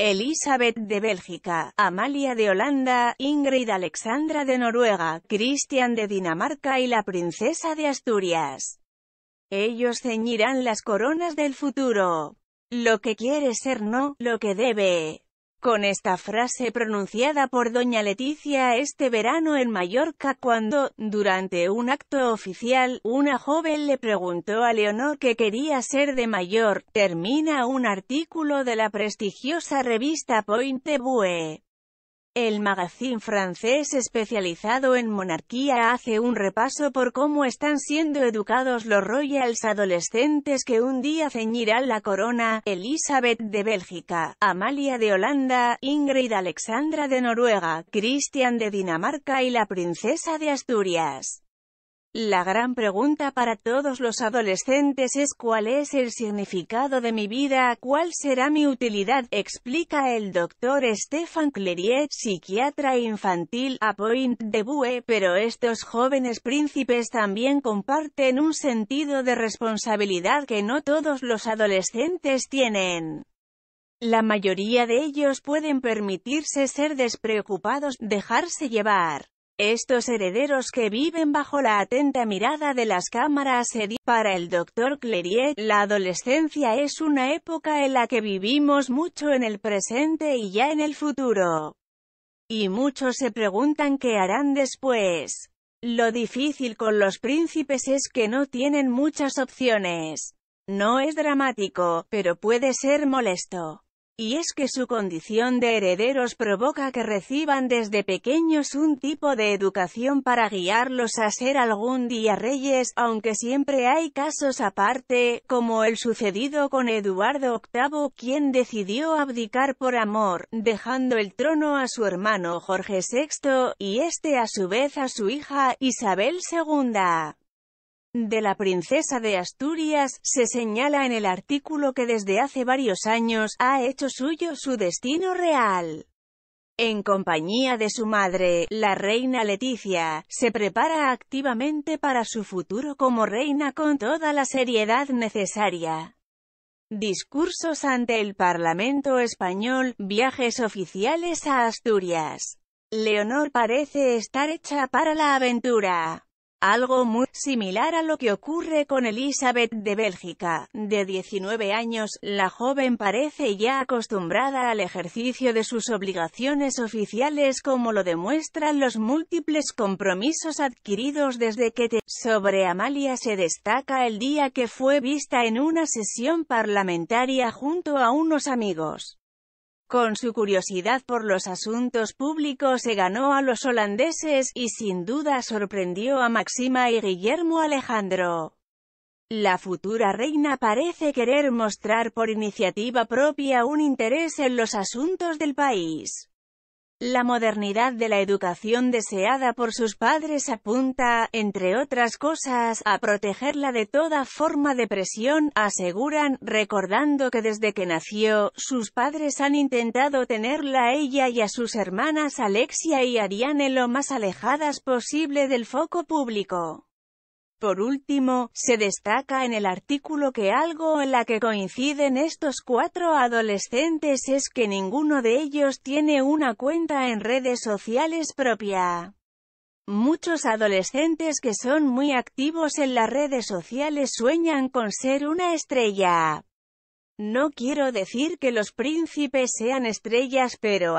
Elizabeth de Bélgica, Amalia de Holanda, Ingrid Alexandra de Noruega, Cristian de Dinamarca y la princesa de Asturias. Ellos ceñirán las coronas del futuro. Lo que quiere ser no, lo que debe. Con esta frase pronunciada por doña Leticia este verano en Mallorca cuando, durante un acto oficial, una joven le preguntó a Leonor que quería ser de mayor, termina un artículo de la prestigiosa revista Point Bue. El magazine francés especializado en monarquía hace un repaso por cómo están siendo educados los royals adolescentes que un día ceñirán la corona, Elizabeth de Bélgica, Amalia de Holanda, Ingrid Alexandra de Noruega, Christian de Dinamarca y la princesa de Asturias. La gran pregunta para todos los adolescentes es ¿cuál es el significado de mi vida? ¿Cuál será mi utilidad? Explica el doctor Stefan Cleriet, psiquiatra infantil, a Point de Bue, pero estos jóvenes príncipes también comparten un sentido de responsabilidad que no todos los adolescentes tienen. La mayoría de ellos pueden permitirse ser despreocupados, dejarse llevar. Estos herederos que viven bajo la atenta mirada de las cámaras Para el doctor Cleriet, la adolescencia es una época en la que vivimos mucho en el presente y ya en el futuro. Y muchos se preguntan qué harán después. Lo difícil con los príncipes es que no tienen muchas opciones. No es dramático, pero puede ser molesto. Y es que su condición de herederos provoca que reciban desde pequeños un tipo de educación para guiarlos a ser algún día reyes, aunque siempre hay casos aparte, como el sucedido con Eduardo VIII, quien decidió abdicar por amor, dejando el trono a su hermano Jorge VI, y este a su vez a su hija, Isabel II de la princesa de Asturias, se señala en el artículo que desde hace varios años, ha hecho suyo su destino real. En compañía de su madre, la reina Leticia, se prepara activamente para su futuro como reina con toda la seriedad necesaria. Discursos ante el Parlamento español, viajes oficiales a Asturias. Leonor parece estar hecha para la aventura. Algo muy similar a lo que ocurre con Elizabeth de Bélgica, de 19 años, la joven parece ya acostumbrada al ejercicio de sus obligaciones oficiales como lo demuestran los múltiples compromisos adquiridos desde que te... Sobre Amalia se destaca el día que fue vista en una sesión parlamentaria junto a unos amigos. Con su curiosidad por los asuntos públicos se ganó a los holandeses, y sin duda sorprendió a Maxima y Guillermo Alejandro. La futura reina parece querer mostrar por iniciativa propia un interés en los asuntos del país. La modernidad de la educación deseada por sus padres apunta, entre otras cosas, a protegerla de toda forma de presión, aseguran, recordando que desde que nació, sus padres han intentado tenerla a ella y a sus hermanas Alexia y Ariane lo más alejadas posible del foco público. Por último, se destaca en el artículo que algo en la que coinciden estos cuatro adolescentes es que ninguno de ellos tiene una cuenta en redes sociales propia. Muchos adolescentes que son muy activos en las redes sociales sueñan con ser una estrella. No quiero decir que los príncipes sean estrellas pero